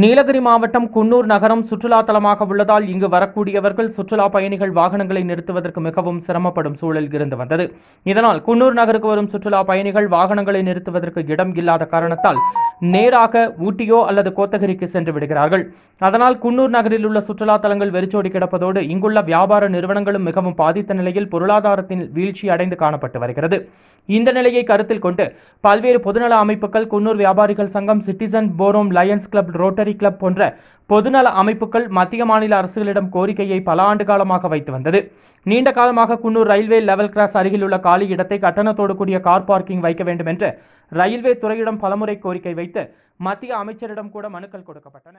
நீலகிரி மாவட்டம் குன்னூர் நகரம் சுற்றுலா தலமாக உள்ளதால் இங்கு வரக்கூடியவர்கள் சுற்றுலா பயணிகள் வாகனங்களை நிறுத்துவதற்கு மிகவும் சிரமப்படும் சூழல் இருந்து வந்தது இதனால் குன்னூர் நகருக்கு வரும் சுற்றுலா பயணிகள் வாகனங்களை நிறுத்துவதற்கு இடம் இல்லாத காரணத்தால் நேராக ஊட்டியோ அல்லது கோத்தகிரிக்கு சென்று விடுகிறார்கள் அதனால் குன்னூர் நகரில் உள்ள சுற்றுலா தலங்கள் வெறிச்சோடி கிடப்பதோடு இங்குள்ள வியாபார நிறுவனங்களும் மிகவும் பாதித்த நிலையில் பொருளாதாரத்தின் வீழ்ச்சி அடைந்து காணப்பட்டு வருகிறது இந்த நிலையை கருத்தில் கொண்டு பல்வேறு பொதுநல அமைப்புகள் குன்னூர் வியாபாரிகள் சங்கம் citizen forum lions club rotary rotary club போன்ற பொதுநல அமைப்புகள் மத்திய மாநில அரசுகளிடம் கோரிக்கையை பல ஆண்டு காலமாக வைத்து வந்தது நீண்ட காலமாக குன்னூர் ரயில்வே லெவல் கிராஸ் அருகில் உள்ள காலி இடத்தை கட்டணத்தோடு கூடிய கார் பார்க்கிங் வைக்க வேண்டும் என்று ரயில்வே துறையிடம் பலமுறை கோரிக்கை வைத்து மத்திய அமைச்சரிடம் கூட மனுக்கள் கொடுக்கப்பட்டன